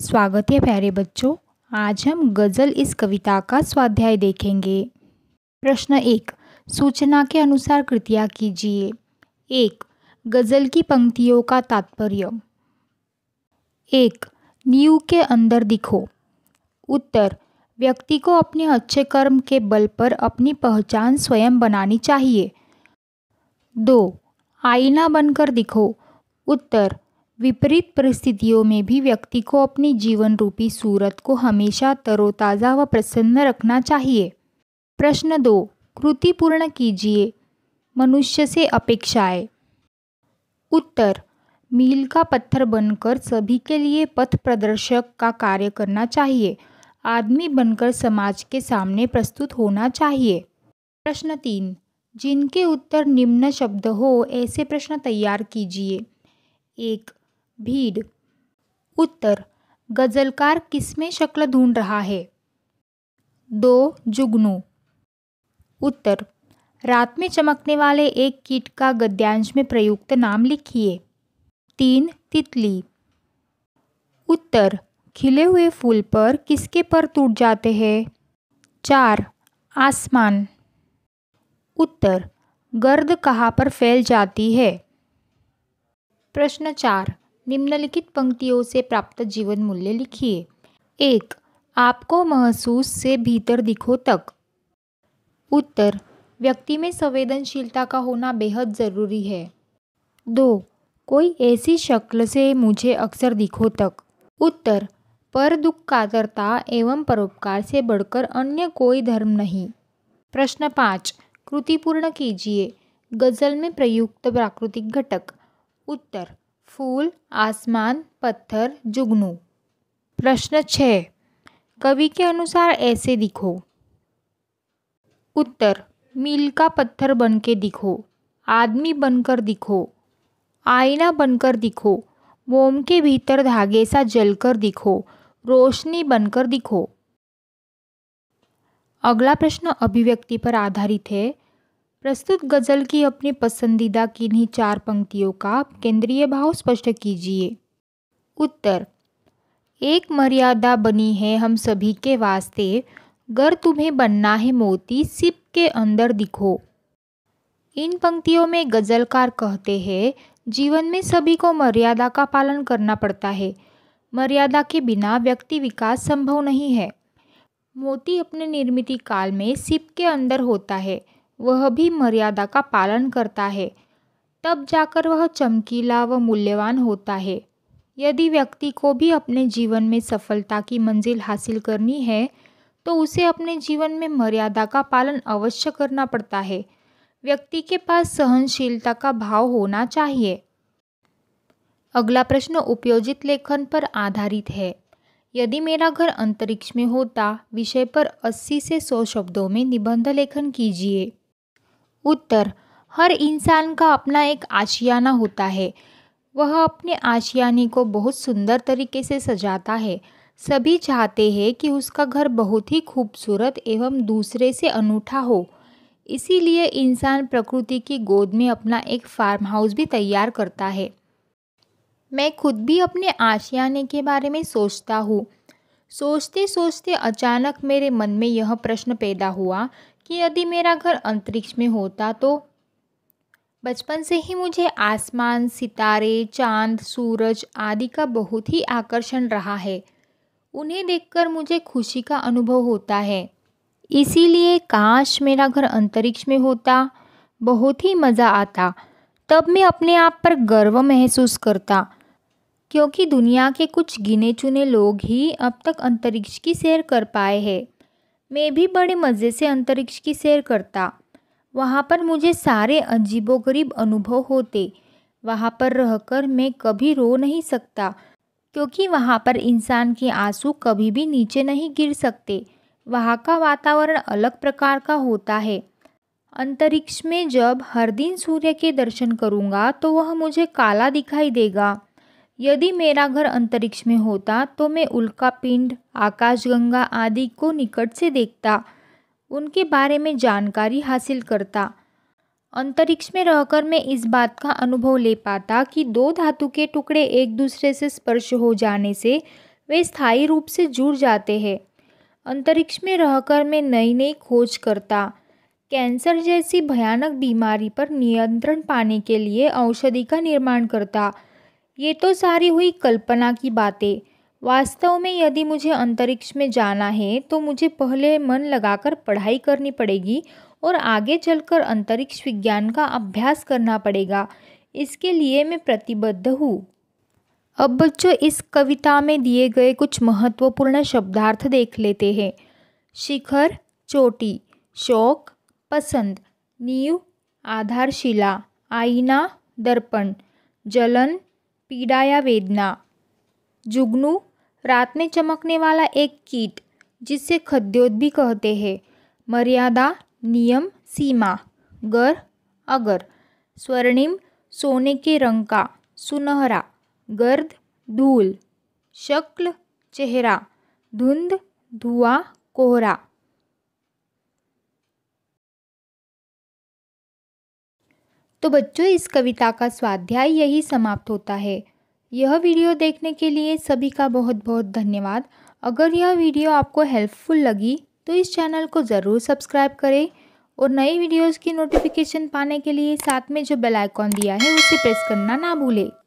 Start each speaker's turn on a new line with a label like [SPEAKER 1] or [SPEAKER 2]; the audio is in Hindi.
[SPEAKER 1] स्वागत है प्यारे बच्चों आज हम गज़ल इस कविता का स्वाध्याय देखेंगे प्रश्न एक सूचना के अनुसार कृतियाँ कीजिए एक गज़ल की पंक्तियों का तात्पर्य एक नीव के अंदर दिखो उत्तर व्यक्ति को अपने अच्छे कर्म के बल पर अपनी पहचान स्वयं बनानी चाहिए दो आईना बनकर दिखो उत्तर विपरीत परिस्थितियों में भी व्यक्ति को अपनी जीवन रूपी सूरत को हमेशा तरोताज़ा व प्रसन्न रखना चाहिए प्रश्न दो कृति पूर्ण कीजिए मनुष्य से अपेक्षाएं उत्तर मील का पत्थर बनकर सभी के लिए पथ प्रदर्शक का कार्य करना चाहिए आदमी बनकर समाज के सामने प्रस्तुत होना चाहिए प्रश्न तीन जिनके उत्तर निम्न शब्द हो ऐसे प्रश्न तैयार कीजिए एक भीड़ उत्तर गज़लकार किसमें शक्ल ढूंढ रहा है दो जुगनू उत्तर रात में चमकने वाले एक कीट का गद्यांश में प्रयुक्त नाम लिखिए तीन तितली उत्तर खिले हुए फूल पर किसके पर टूट जाते हैं चार आसमान उत्तर गर्द कहाँ पर फैल जाती है प्रश्न चार निम्नलिखित पंक्तियों से प्राप्त जीवन मूल्य लिखिए एक आपको महसूस से भीतर दिखो तक उत्तर व्यक्ति में संवेदनशीलता का होना बेहद ज़रूरी है दो कोई ऐसी शक्ल से मुझे अक्सर दिखो तक उत्तर पर दुख कातरता एवं परोपकार से बढ़कर अन्य कोई धर्म नहीं प्रश्न पाँच कृतिपूर्ण कीजिए गज़ल में प्रयुक्त प्राकृतिक घटक उत्तर फूल आसमान पत्थर जुगनू प्रश्न छः कवि के अनुसार ऐसे दिखो उत्तर मील का पत्थर बन के दिखो आदमी बनकर दिखो आईना बनकर दिखो मोम के भीतर धागे सा जलकर दिखो रोशनी बनकर दिखो अगला प्रश्न अभिव्यक्ति पर आधारित है प्रस्तुत गज़ल की अपनी पसंदीदा किन्हीं चार पंक्तियों का केंद्रीय भाव स्पष्ट कीजिए उत्तर एक मर्यादा बनी है हम सभी के वास्ते गर तुम्हें बनना है मोती सिप के अंदर दिखो इन पंक्तियों में गज़लकार कहते हैं जीवन में सभी को मर्यादा का पालन करना पड़ता है मर्यादा के बिना व्यक्ति विकास संभव नहीं है मोती अपने निर्मित काल में सिप के अंदर होता है वह भी मर्यादा का पालन करता है तब जाकर वह चमकीला व मूल्यवान होता है यदि व्यक्ति को भी अपने जीवन में सफलता की मंजिल हासिल करनी है तो उसे अपने जीवन में मर्यादा का पालन अवश्य करना पड़ता है व्यक्ति के पास सहनशीलता का भाव होना चाहिए अगला प्रश्न उपयोजित लेखन पर आधारित है यदि मेरा घर अंतरिक्ष में होता विषय पर 80 से 100 शब्दों में निबंध लेखन कीजिए उत्तर हर इंसान का अपना एक आशियाना होता है वह अपने आशियाने को बहुत सुंदर तरीके से सजाता है सभी चाहते हैं कि उसका घर बहुत ही खूबसूरत एवं दूसरे से अनूठा हो इसीलिए इंसान प्रकृति की गोद में अपना एक फार्म हाउस भी तैयार करता है मैं खुद भी अपने आशियाने के बारे में सोचता हूँ सोचते सोचते अचानक मेरे मन में यह प्रश्न पैदा हुआ कि यदि मेरा घर अंतरिक्ष में होता तो बचपन से ही मुझे आसमान सितारे चांद सूरज आदि का बहुत ही आकर्षण रहा है उन्हें देखकर मुझे खुशी का अनुभव होता है इसीलिए काश मेरा घर अंतरिक्ष में होता बहुत ही मज़ा आता तब मैं अपने आप पर गर्व महसूस करता क्योंकि दुनिया के कुछ गिने चुने लोग ही अब तक अंतरिक्ष की सैर कर पाए हैं मैं भी बड़े मज़े से अंतरिक्ष की सैर करता वहाँ पर मुझे सारे अजीबोगरीब अनुभव होते वहाँ पर रहकर मैं कभी रो नहीं सकता क्योंकि वहाँ पर इंसान के आंसू कभी भी नीचे नहीं गिर सकते वहाँ का वातावरण अलग प्रकार का होता है अंतरिक्ष में जब हर दिन सूर्य के दर्शन करूँगा तो वह मुझे काला दिखाई देगा यदि मेरा घर अंतरिक्ष में होता तो मैं उल्का पिंड आकाशगंगा आदि को निकट से देखता उनके बारे में जानकारी हासिल करता अंतरिक्ष में रहकर मैं इस बात का अनुभव ले पाता कि दो धातु के टुकड़े एक दूसरे से स्पर्श हो जाने से वे स्थायी रूप से जुड़ जाते हैं अंतरिक्ष में रहकर मैं नई नई खोज करता कैंसर जैसी भयानक बीमारी पर नियंत्रण पाने के लिए औषधि का निर्माण करता ये तो सारी हुई कल्पना की बातें वास्तव में यदि मुझे अंतरिक्ष में जाना है तो मुझे पहले मन लगाकर पढ़ाई करनी पड़ेगी और आगे चलकर अंतरिक्ष विज्ञान का अभ्यास करना पड़ेगा इसके लिए मैं प्रतिबद्ध हूँ अब बच्चों इस कविता में दिए गए कुछ महत्वपूर्ण शब्दार्थ देख लेते हैं शिखर चोटी शौक पसंद नींव आधारशिला आईना दर्पण जलन पीड़ा या वेदना जुगनू रात में चमकने वाला एक कीट जिसे खद्योद भी कहते हैं मर्यादा नियम सीमा गर अगर स्वर्णिम सोने के रंग का सुनहरा गर्द धूल शक्ल चेहरा धुंध धुआ कोहरा तो बच्चों इस कविता का स्वाध्याय यही समाप्त होता है यह वीडियो देखने के लिए सभी का बहुत बहुत धन्यवाद अगर यह वीडियो आपको हेल्पफुल लगी तो इस चैनल को ज़रूर सब्सक्राइब करें और नई वीडियोस की नोटिफिकेशन पाने के लिए साथ में जो बेल आइकॉन दिया है उसे प्रेस करना ना भूलें